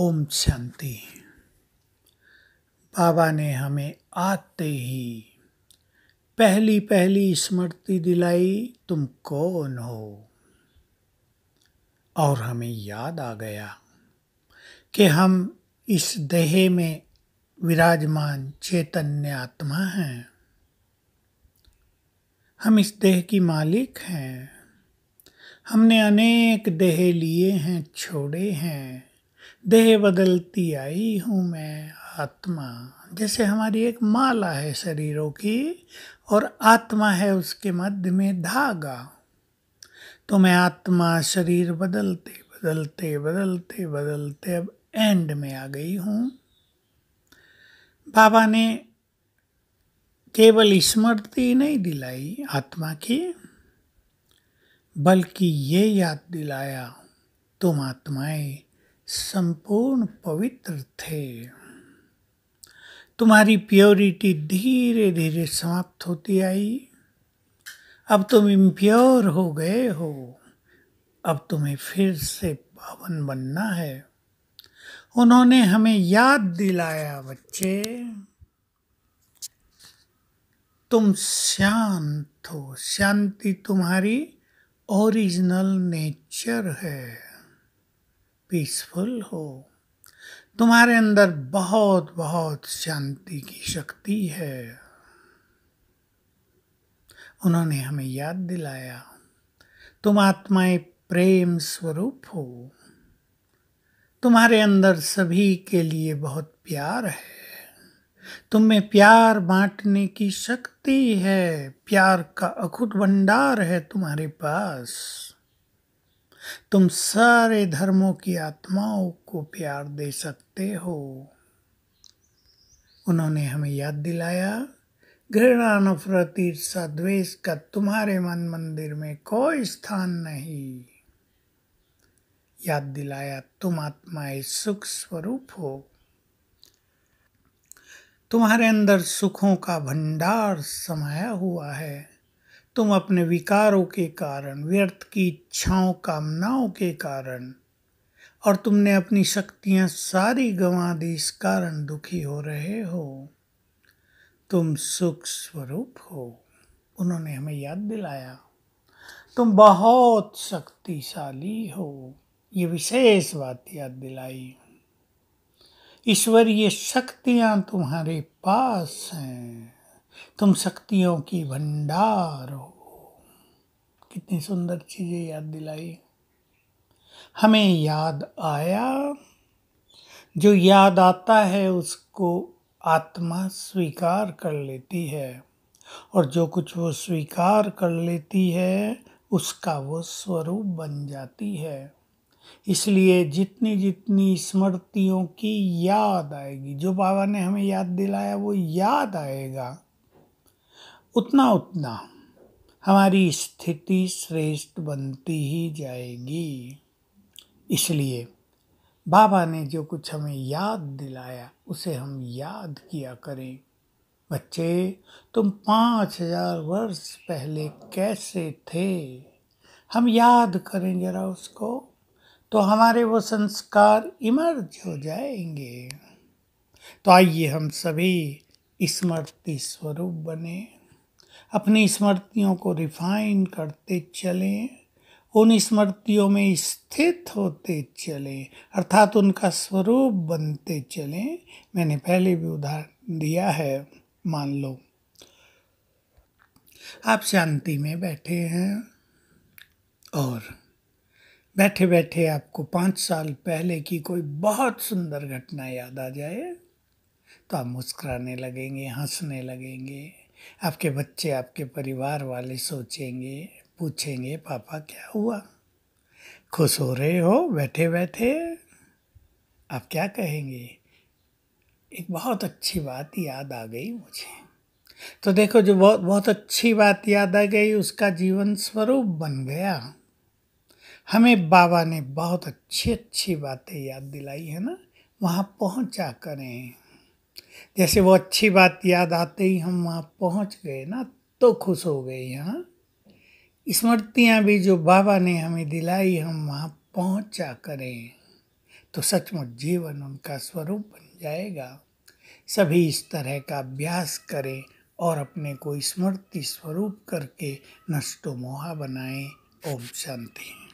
ओम शांति बाबा ने हमें आते ही पहली पहली स्मृति दिलाई तुम कौन हो और हमें याद आ गया कि हम इस देह में विराजमान चैतन्य आत्मा हैं हम इस देह की मालिक हैं हमने अनेक देह लिए हैं छोड़े हैं देह बदलती आई हूँ मैं आत्मा जैसे हमारी एक माला है शरीरों की और आत्मा है उसके मध्य में धागा तो मैं आत्मा शरीर बदलते बदलते बदलते बदलते अब एंड में आ गई हूँ बाबा ने केवल स्मृति नहीं दिलाई आत्मा की बल्कि ये याद दिलाया तुम आत्माएं संपूर्ण पवित्र थे तुम्हारी प्योरिटी धीरे धीरे समाप्त होती आई अब तुम इम्प्योर हो गए हो अब तुम्हें फिर से पावन बनना है उन्होंने हमें याद दिलाया बच्चे तुम शांत हो शांति तुम्हारी ओरिजिनल नेचर है पीसफुल हो तुम्हारे अंदर बहुत बहुत शांति की शक्ति है उन्होंने हमें याद दिलाया तुम आत्माएं प्रेम स्वरूप हो तुम्हारे अंदर सभी के लिए बहुत प्यार है तुम में प्यार बांटने की शक्ति है प्यार का अखुट भंडार है तुम्हारे पास तुम सारे धर्मों की आत्माओं को प्यार दे सकते हो उन्होंने हमें याद दिलाया घृणा नफरत ईर्षा द्वेष का तुम्हारे मन मंदिर में कोई स्थान नहीं याद दिलाया तुम आत्माए सुख स्वरूप हो तुम्हारे अंदर सुखों का भंडार समाया हुआ है तुम अपने विकारों के कारण व्यर्थ की इच्छाओं कामनाओं के कारण और तुमने अपनी शक्तियां सारी गंवा दी इस कारण दुखी हो रहे हो तुम सुख स्वरूप हो उन्होंने हमें याद दिलाया तुम बहुत शक्तिशाली हो ये विशेष बात याद दिलाई ईश्वर ये शक्तियां तुम्हारे पास हैं तुम शक्तियों की भंडार हो कितनी सुंदर चीज़ें याद दिलाई हमें याद आया जो याद आता है उसको आत्मा स्वीकार कर लेती है और जो कुछ वो स्वीकार कर लेती है उसका वो स्वरूप बन जाती है इसलिए जितनी जितनी स्मृतियों की याद आएगी जो बाबा ने हमें याद दिलाया वो याद आएगा उतना उतना हमारी स्थिति श्रेष्ठ बनती ही जाएगी इसलिए बाबा ने जो कुछ हमें याद दिलाया उसे हम याद किया करें बच्चे तुम पाँच हजार वर्ष पहले कैसे थे हम याद करें जरा उसको तो हमारे वो संस्कार इमर्ज हो जाएंगे तो आइए हम सभी स्मृति स्वरूप बने अपनी स्मृतियों को रिफाइन करते चलें उन स्मृतियों में स्थित होते चलें अर्थात उनका स्वरूप बनते चलें मैंने पहले भी उदाहरण दिया है मान लो आप शांति में बैठे हैं और बैठे बैठे आपको पाँच साल पहले की कोई बहुत सुंदर घटना याद आ जाए तो आप मुस्कुराने लगेंगे हंसने लगेंगे आपके बच्चे आपके परिवार वाले सोचेंगे पूछेंगे पापा क्या हुआ खुश हो रहे हो बैठे बैठे आप क्या कहेंगे एक बहुत अच्छी बात याद आ गई मुझे तो देखो जो बहुत बहुत अच्छी बात याद आ गई उसका जीवन स्वरूप बन गया हमें बाबा ने बहुत अच्छी अच्छी बातें याद दिलाई है ना वहाँ पहुँचा करें जैसे वो अच्छी बात याद आते ही हम वहाँ पहुँच गए ना तो खुश हो गए यहाँ स्मृतियाँ भी जो बाबा ने हमें दिलाई हम वहाँ पहुँचा करें तो सचमुच जीवन उनका स्वरूप बन जाएगा सभी इस तरह का अभ्यास करें और अपने को स्मृति स्वरूप करके नष्टो मोहा बनाएं ओम शांति